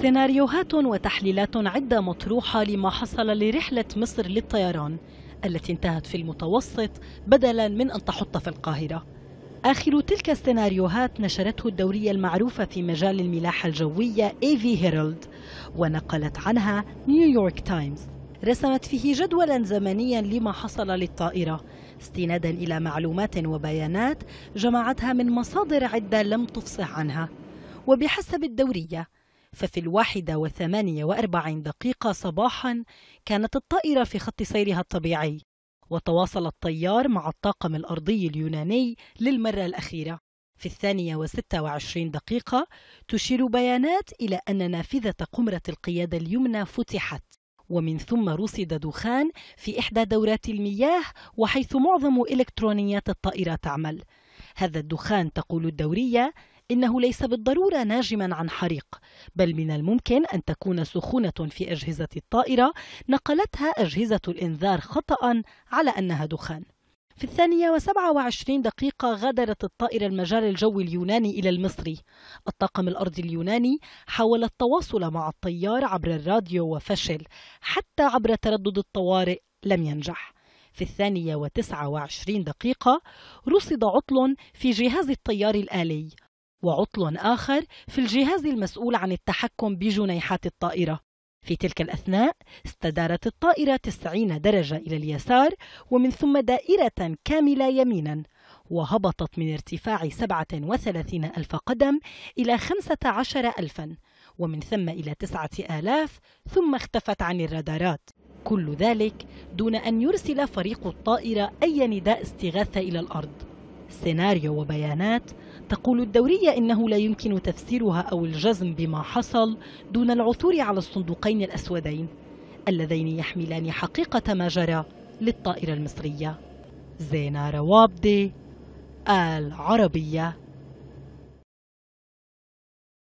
سيناريوهات وتحليلات عدة مطروحة لما حصل لرحلة مصر للطيران التي انتهت في المتوسط بدلا من أن تحط في القاهرة آخر تلك السيناريوهات نشرته الدورية المعروفة في مجال الملاحة الجوية إيفي هيرلد ونقلت عنها نيويورك تايمز رسمت فيه جدولا زمنيا لما حصل للطائرة استنادا إلى معلومات وبيانات جمعتها من مصادر عدة لم تفصح عنها وبحسب الدورية ففي الواحدة وثمانية وأربعين دقيقة صباحا كانت الطائرة في خط سيرها الطبيعي وتواصل الطيار مع الطاقم الأرضي اليوناني للمرة الأخيرة في الثانية وستة وعشرين دقيقة تشير بيانات إلى أن نافذة قمرة القيادة اليمنى فتحت ومن ثم رصد دخان في إحدى دورات المياه وحيث معظم إلكترونيات الطائرة تعمل هذا الدخان تقول الدورية إنه ليس بالضرورة ناجما عن حريق بل من الممكن أن تكون سخونة في أجهزة الطائرة نقلتها أجهزة الإنذار خطأ على أنها دخان في الثانية وسبعة وعشرين دقيقة غادرت الطائرة المجال الجوي اليوناني إلى المصري الطاقم الأرضي اليوناني حاول التواصل مع الطيار عبر الراديو وفشل حتى عبر تردد الطوارئ لم ينجح في الثانية وتسعة وعشرين دقيقة رصد عطل في جهاز الطيار الآلي وعطل آخر في الجهاز المسؤول عن التحكم بجنيحات الطائرة في تلك الأثناء استدارت الطائرة 90 درجة إلى اليسار ومن ثم دائرة كاملة يمينا وهبطت من ارتفاع 37 ألف قدم إلى 15 ألفا ومن ثم إلى 9000 ثم اختفت عن الرادارات كل ذلك دون أن يرسل فريق الطائرة أي نداء استغاثة إلى الأرض سيناريو وبيانات تقول الدورية إنه لا يمكن تفسيرها أو الجزم بما حصل دون العثور على الصندوقين الأسودين اللذين يحملان حقيقة ما جرى للطائرة المصرية زينة روابدي العربية